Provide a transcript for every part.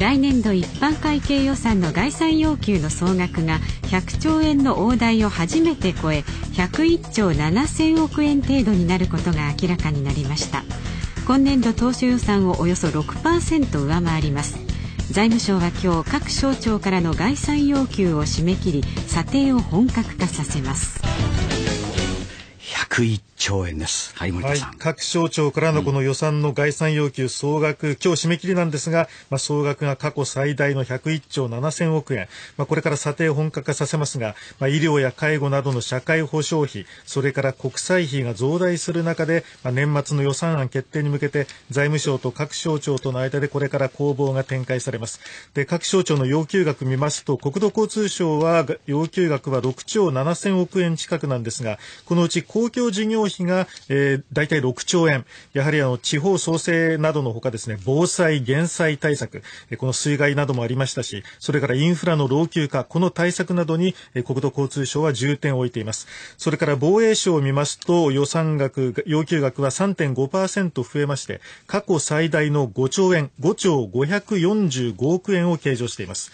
来年度一般会計予算の概算要求の総額が100兆円の大台を初めて超え101兆7000億円程度になることが明らかになりました今年度当初予算をおよそ6%上回ります財務省は今日各省庁からの概算要求を締め切り査定を本格化させます101兆円です。はい、森田さん。各省庁からのこの予算の概算要求総額、うん、今日締め切りなんですが、まあ、総額が過去最大の101兆7000億円。まあ、これから査定本格化させますが、まあ、医療や介護などの社会保障費、それから国際費が増大する中で、まあ、年末の予算案決定に向けて、財務省と各省庁との間でこれから攻防が展開されます。で、各省庁の要求額見ますと、国土交通省は要求額は6兆7000億円近くなんですが、このうち公共事業費が、えー、大体6兆円、やはりあの地方創生などのほかですね、防災・減災対策、この水害などもありましたし、それからインフラの老朽化、この対策などに国土交通省は重点を置いています。それから防衛省を見ますと、予算額、要求額は3.5%増えまして、過去最大の5兆円、5兆545億円を計上しています。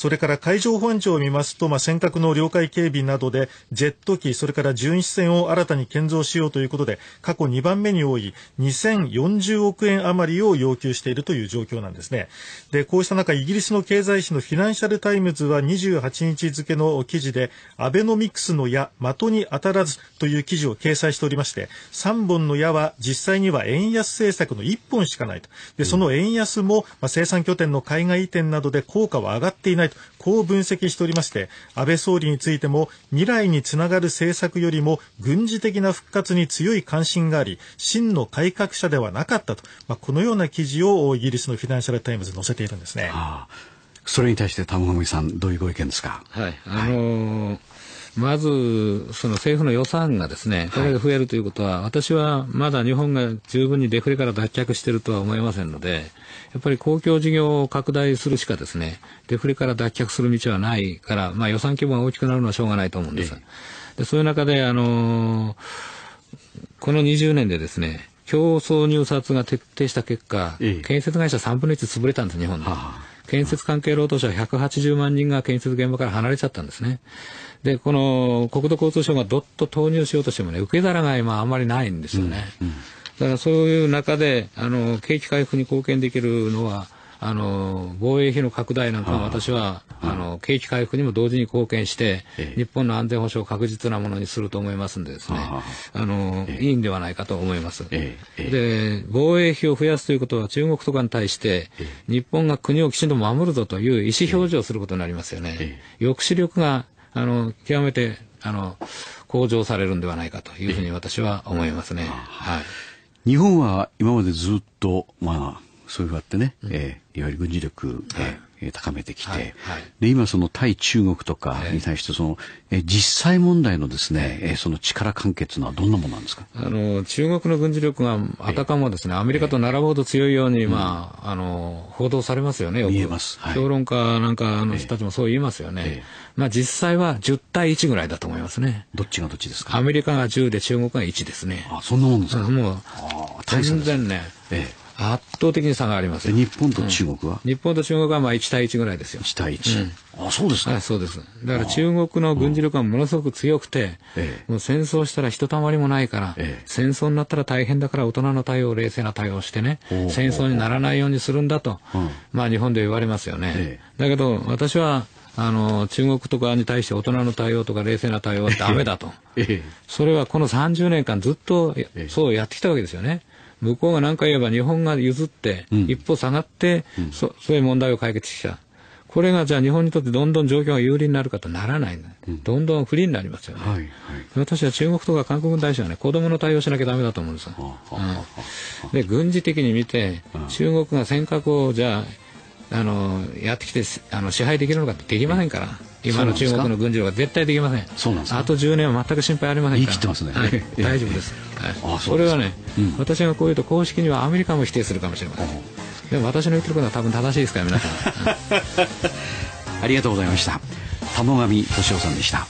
それから海上保安庁を見ますと、まあ、尖閣の領海警備などでジェット機、それから巡視船を新たに建造しようということで、過去2番目に多い2040億円余りを要求しているという状況なんですね。で、こうした中、イギリスの経済誌のフィナンシャルタイムズは28日付の記事で、アベノミクスの矢、的に当たらずという記事を掲載しておりまして、3本の矢は実際には円安政策の1本しかないと。で、その円安も、まあ、生産拠点の海外移転などで効果は上がっていないとこう分析しておりまして安倍総理についても未来につながる政策よりも軍事的な復活に強い関心があり真の改革者ではなかったと、まあ、このような記事をイギリスのフィナンシャル・タイムズに載せているんですね。それに対して玉上さんどういうご意見ですか。はい、あのーはいまず、その政府の予算がですね、これが増えるということは、私はまだ日本が十分にデフレから脱却しているとは思いませんので、やっぱり公共事業を拡大するしかですね、デフレから脱却する道はないから、まあ予算規模が大きくなるのはしょうがないと思うんです。でそういう中で、あのー、この20年でですね、競争入札が徹底した結果、建設会社3分の1潰れたんです、日本で。はあ建設関係労働者180万人が建設現場から離れちゃったんですね。で、この国土交通省がどっと投入しようとしてもね、受け皿が今あんまりないんですよね。うんうん、だからそういう中で、あの、景気回復に貢献できるのは、あの防衛費の拡大なんかは私はあの景気回復にも同時に貢献して、日本の安全保障を確実なものにすると思いますんでですねあの、いいんではないかと思います、で防衛費を増やすということは中国とかに対して日本が国をきちんと守るぞという意思表示をすることになりますよね、抑止力があの極めてあの向上されるんではないかというふうに私は思いますね、はい、日本は今までずっと、まあそういうふうあってね、うん、えー、いわゆる軍事力、えー、高めてきて、はいはい、で今その対中国とかに対してその、えー、実際問題のですね、えー、その力関係というのはどんなものなんですかあの中国の軍事力があたかもですね、アメリカと並ぶほど強いように、まあ、あの報道されますよね、よく見えます、はい、評論家なんかの人たちもそう言いますよね、まあ、実際は10対1ぐらいだと思いますね。どっちがどっちですかアメリカが10で中国が1ですね。あそんなもんですかもう全然ね、ええ圧倒的に差があります日本と中国は、うん、日本と中国はまあ1対1ぐらいですよ。1対1。うん、あ、そうですか、ね、そうです。だから中国の軍事力はものすごく強くて、もう戦争したらひとたまりもないから、え、戦争になったら大変だから大人の対応、冷静な対応してね、戦争にならないようにするんだと、まあ日本で言われますよね。だけど私は、あの中国とかに対して大人の対応とか冷静な対応はだめだと、それはこの30年間ずっとそうやってきたわけですよね。向こうが何か言えば日本が譲って、一歩下がって、うん、そそういう問題を解決した。これがじゃあ日本にとってどんどん状況が有利になるかとならない、ね、うん、どんどん不利になりますよね、はいはい、私は中国とか韓国に対しては、ね、子供の対応しなきゃだめだと思うんですよ、で軍事的に見て中国が尖閣をじゃああのやってきてあの支配できるのかってできませんから、今の中国の軍事力は絶対できませんそうなんですあと10年は全く心配ありませんから言い切ってますね、はい、大丈夫です、はい、あそれはね、うん、私がこう言うと公式にはアメリカも否定するかもしれません、でも私の言ってることは多分正しいですから皆さん、ありがとうございました玉上俊夫さんでした